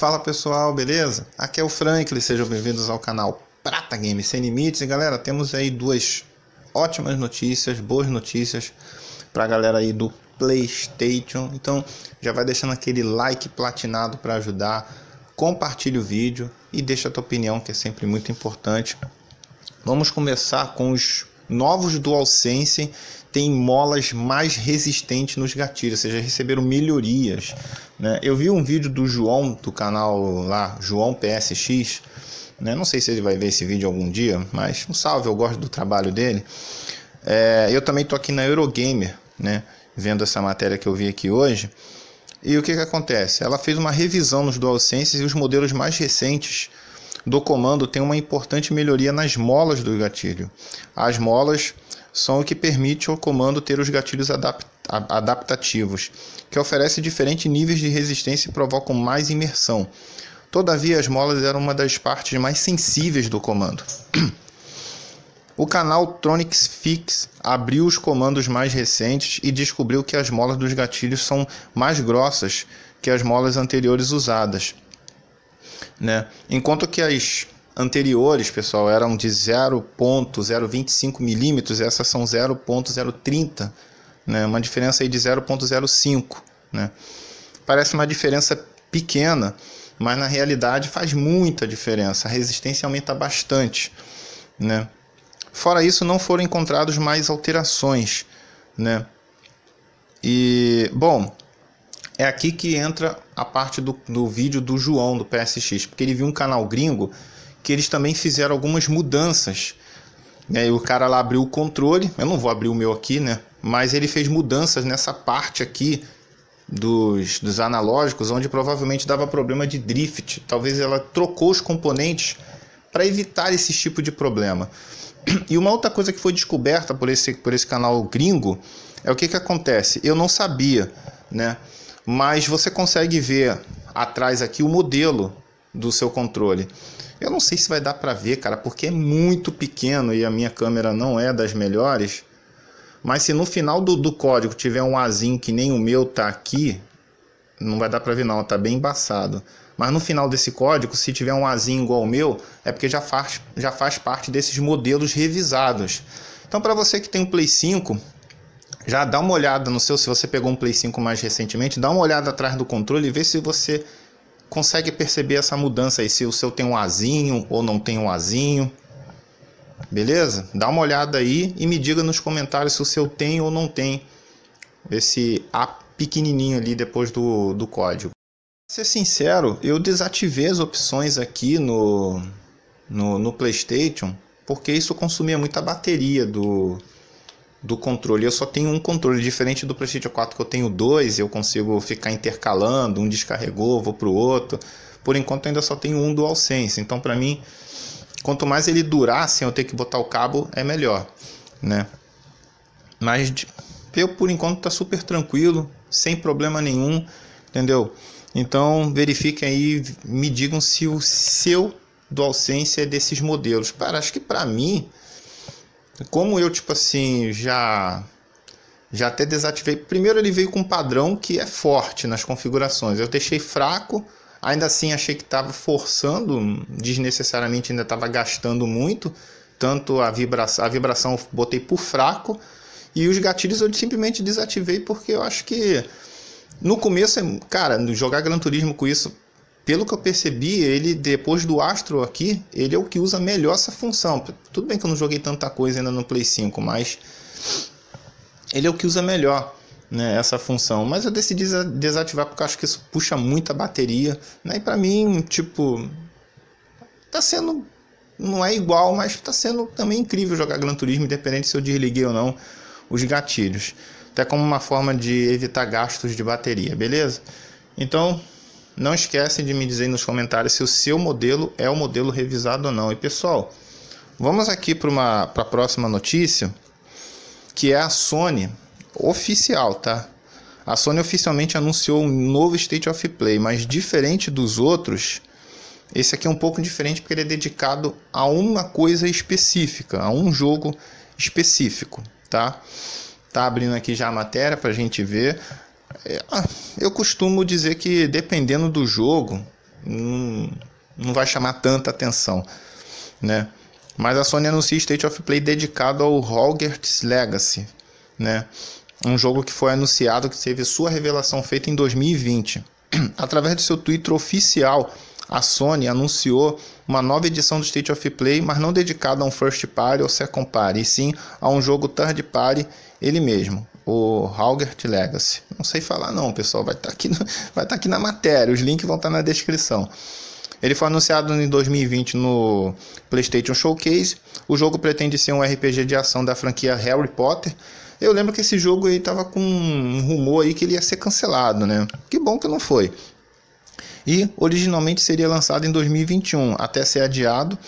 Fala pessoal, beleza? Aqui é o Franklin, sejam bem-vindos ao canal Prata Games Sem Limites. E galera, temos aí duas ótimas notícias, boas notícias para a galera aí do PlayStation. Então já vai deixando aquele like platinado para ajudar, compartilhe o vídeo e deixa a tua opinião que é sempre muito importante. Vamos começar com os novos DualSense têm molas mais resistentes nos gatilhos, ou seja, receberam melhorias. Né? Eu vi um vídeo do João, do canal lá, João PSX, né? não sei se ele vai ver esse vídeo algum dia, mas um salve, eu gosto do trabalho dele. É, eu também estou aqui na Eurogamer, né? vendo essa matéria que eu vi aqui hoje. E o que, que acontece? Ela fez uma revisão nos DualSense e os modelos mais recentes do comando tem uma importante melhoria nas molas do gatilho. As molas são o que permite ao comando ter os gatilhos adap adaptativos, que oferecem diferentes níveis de resistência e provocam mais imersão. Todavia, as molas eram uma das partes mais sensíveis do comando. O canal Tronix Fix abriu os comandos mais recentes e descobriu que as molas dos gatilhos são mais grossas que as molas anteriores usadas né? Enquanto que as anteriores, pessoal, eram de 0.025 milímetros, essas são 0.030, né? Uma diferença aí de 0.05, né? Parece uma diferença pequena, mas na realidade faz muita diferença. A resistência aumenta bastante, né? Fora isso, não foram encontrados mais alterações, né? E bom, é aqui que entra a parte do, do vídeo do João do PSX, porque ele viu um canal gringo que eles também fizeram algumas mudanças. Né? E o cara lá abriu o controle, eu não vou abrir o meu aqui, né? Mas ele fez mudanças nessa parte aqui dos, dos analógicos, onde provavelmente dava problema de drift. Talvez ela trocou os componentes para evitar esse tipo de problema. E uma outra coisa que foi descoberta por esse, por esse canal gringo é o que, que acontece. Eu não sabia, né? mas você consegue ver atrás aqui o modelo do seu controle. Eu não sei se vai dar para ver, cara, porque é muito pequeno e a minha câmera não é das melhores. Mas se no final do, do código tiver um azinho que nem o meu tá aqui, não vai dar para ver não, tá bem embaçado. Mas no final desse código, se tiver um azinho igual ao meu, é porque já faz, já faz parte desses modelos revisados. Então para você que tem um Play 5, já dá uma olhada no seu, se você pegou um Play 5 mais recentemente, dá uma olhada atrás do controle e vê se você consegue perceber essa mudança aí, se o seu tem um azinho ou não tem um azinho. Beleza? Dá uma olhada aí e me diga nos comentários se o seu tem ou não tem esse A pequenininho ali depois do, do código. Pra ser sincero, eu desativei as opções aqui no, no, no PlayStation porque isso consumia muita bateria do, do controle. Eu só tenho um controle, diferente do PlayStation 4 que eu tenho dois, eu consigo ficar intercalando, um descarregou, vou para o outro. Por enquanto ainda só tenho um DualSense, então para mim, quanto mais ele durar sem eu ter que botar o cabo, é melhor, né? Mas eu por enquanto tá super tranquilo, sem problema nenhum, entendeu? Então verifiquem aí, me digam se o seu DualSense é desses modelos. para acho que para mim como eu, tipo assim, já já até desativei. Primeiro ele veio com um padrão que é forte nas configurações. Eu deixei fraco, ainda assim achei que estava forçando, desnecessariamente ainda estava gastando muito. Tanto a vibração, a vibração eu botei por fraco e os gatilhos eu simplesmente desativei porque eu acho que no começo, é, cara, jogar Gran Turismo com isso pelo que eu percebi, ele depois do Astro aqui, ele é o que usa melhor essa função. Tudo bem que eu não joguei tanta coisa ainda no Play 5, mas ele é o que usa melhor né, essa função. Mas eu decidi desativar porque acho que isso puxa muita bateria. Né? E para mim, tipo, tá sendo não é igual, mas tá sendo também incrível jogar Gran Turismo, independente se eu desliguei ou não os gatilhos. Até como uma forma de evitar gastos de bateria, beleza? Então, não esquece de me dizer nos comentários se o seu modelo é o modelo revisado ou não. E pessoal, vamos aqui para a próxima notícia, que é a Sony oficial, tá? A Sony oficialmente anunciou um novo State of Play, mas diferente dos outros, esse aqui é um pouco diferente porque ele é dedicado a uma coisa específica, a um jogo específico, tá? Tá abrindo aqui já a matéria para a gente ver. É, ah, eu costumo dizer que dependendo do jogo, não, vai chamar tanta atenção, né? Mas a Sony anuncia State of Play dedicado ao Hogwarts Legacy, né? Um jogo que foi anunciado que teve sua revelação feita em 2020. Através do seu Twitter oficial, a Sony anunciou uma nova edição do State of Play, mas não dedicada a um first party ou second party, e sim a um jogo third party ele mesmo o Halgert Legacy. Não sei falar não, pessoal, vai estar tá aqui, no, vai tá aqui na matéria, os links vão estar tá na descrição. Ele foi anunciado em 2020 no PlayStation Showcase. O jogo pretende ser um RPG de ação da franquia Harry Potter. Eu lembro que esse jogo aí tava com um rumor aí que ele ia ser cancelado, né? Que bom que não foi. E originalmente seria lançado em 2021, até ser adiado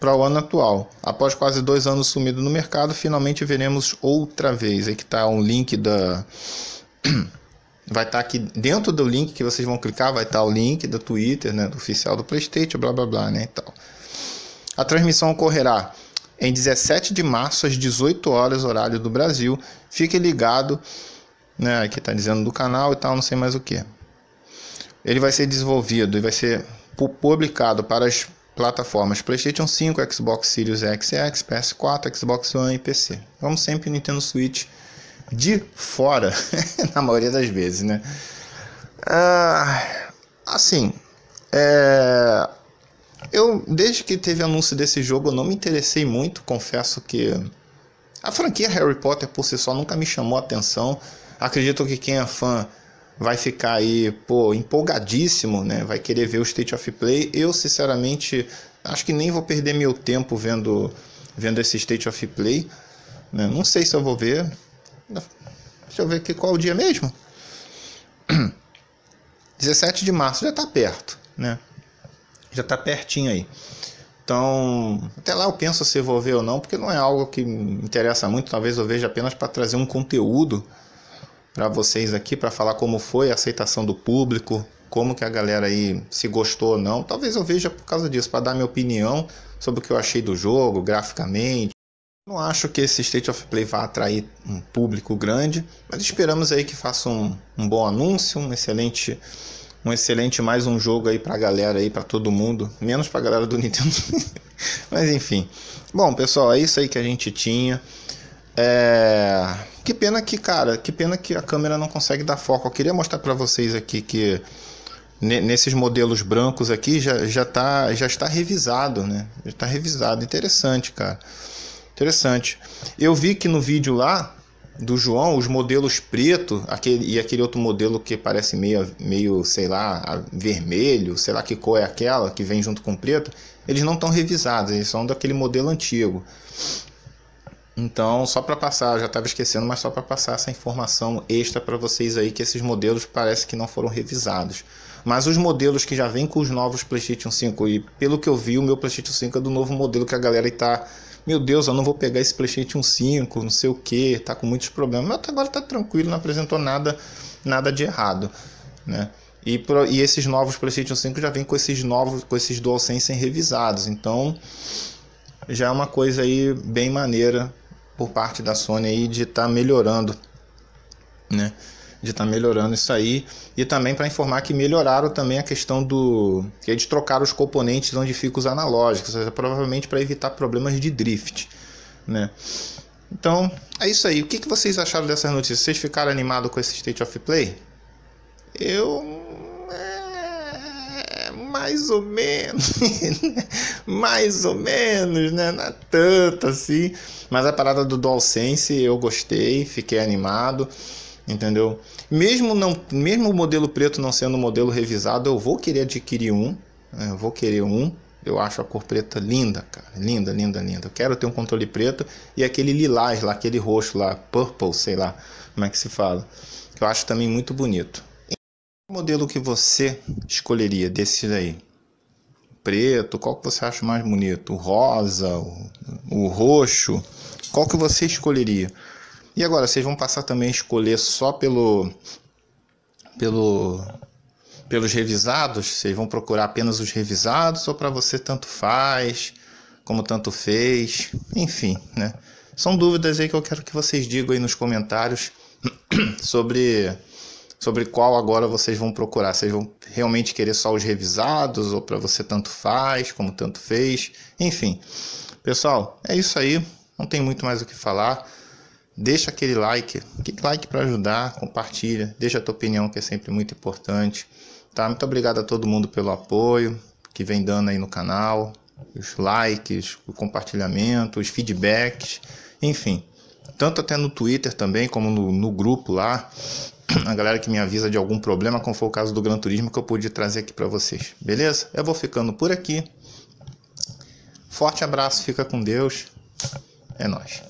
para o ano atual. Após quase dois anos sumido no mercado, finalmente veremos outra vez. Aqui está um link da. Vai estar tá aqui dentro do link que vocês vão clicar, vai estar tá o link do Twitter, né, do oficial do PlayStation, blá blá blá, né, e tal. A transmissão ocorrerá em 17 de março às 18 horas horário do Brasil. Fique ligado, né, aqui está dizendo do canal e tal, não sei mais o que. Ele vai ser desenvolvido e vai ser publicado para as plataformas PlayStation 5, Xbox Series X e X, PS4, Xbox One e PC. Vamos sempre Nintendo Switch de fora, na maioria das vezes, né? Ah, assim, é... eu desde que teve anúncio desse jogo eu não me interessei muito, confesso que a franquia Harry Potter por si só nunca me chamou a atenção. Acredito que quem é fã vai ficar aí, pô, empolgadíssimo, né? Vai querer ver o State of Play. Eu, sinceramente, acho que nem vou perder meu tempo vendo, vendo esse State of Play. Né? Não sei se eu vou ver. Deixa eu ver aqui qual é o dia mesmo. 17 de março, já está perto, né? Já está pertinho aí. Então, até lá eu penso se eu vou ver ou não, porque não é algo que me interessa muito. Talvez eu veja apenas para trazer um conteúdo para vocês aqui para falar como foi a aceitação do público, como que a galera aí se gostou ou não. Talvez eu veja por causa disso, para dar minha opinião sobre o que eu achei do jogo, graficamente. Não acho que esse State of Play vá atrair um público grande, mas esperamos aí que faça um, um bom anúncio, um excelente um excelente mais um jogo aí para a galera aí, para todo mundo, menos para a galera do Nintendo. mas enfim. Bom, pessoal, é isso aí que a gente tinha. É... Que pena que, cara, que pena que a câmera não consegue dar foco. Eu queria mostrar para vocês aqui que nesses modelos brancos aqui já, já, tá, já está revisado, né? Já está revisado. Interessante, cara. Interessante. Eu vi que no vídeo lá do João, os modelos preto aquele, e aquele outro modelo que parece meio, meio, sei lá, vermelho, sei lá que cor é aquela que vem junto com preto, eles não estão revisados, eles são daquele modelo antigo. Então, só para passar, já estava esquecendo, mas só para passar essa informação extra para vocês aí que esses modelos parece que não foram revisados. Mas os modelos que já vêm com os novos PlayStation 5 e pelo que eu vi, o meu PlayStation 5 é do novo modelo que a galera está, meu Deus, eu não vou pegar esse PlayStation 5, não sei o que, tá com muitos problemas. Mas agora tá tranquilo, não apresentou nada, nada de errado, né? E, pro, e esses novos PlayStation 5 já vêm com esses novos, com esses DualSense revisados. Então, já é uma coisa aí bem maneira por parte da Sony aí de estar tá melhorando, né? De estar tá melhorando isso aí e também para informar que melhoraram também a questão do que eles os componentes onde ficam os analógicos, seja, provavelmente para evitar problemas de drift, né? Então é isso aí. O que, que vocês acharam dessas notícias? Vocês ficaram animados com esse State of Play? Eu mais ou menos, mais ou menos, né? Não é tanto assim. Mas a parada do DualSense eu gostei, fiquei animado, entendeu? Mesmo, não, mesmo o modelo preto não sendo um modelo revisado, eu vou querer adquirir um, né? eu vou querer um. Eu acho a cor preta linda, cara. Linda, linda, linda. Eu quero ter um controle preto e aquele lilás lá, aquele roxo lá, purple, sei lá como é que se fala. Eu acho também muito bonito modelo que você escolheria desses aí? Preto, qual que você acha mais bonito? O rosa, o, o roxo? Qual que você escolheria? E agora vocês vão passar também a escolher só pelo pelo pelos revisados? Vocês vão procurar apenas os revisados ou para você tanto faz, como tanto fez? Enfim, né? São dúvidas aí que eu quero que vocês digam aí nos comentários sobre sobre qual agora vocês vão procurar. Vocês vão realmente querer só os revisados ou para você tanto faz, como tanto fez, enfim. Pessoal, é isso aí. Não tem muito mais o que falar. Deixa aquele like, aquele like para ajudar, compartilha, deixa a tua opinião que é sempre muito importante. Tá? Muito obrigado a todo mundo pelo apoio que vem dando aí no canal, os likes, o compartilhamento, os feedbacks, enfim tanto até no Twitter também, como no, no, grupo lá. a galera que me avisa de algum problema, como foi o caso do Gran Turismo que eu pude trazer aqui para vocês. Beleza? Eu vou ficando por aqui. Forte abraço, fica com Deus. É nós.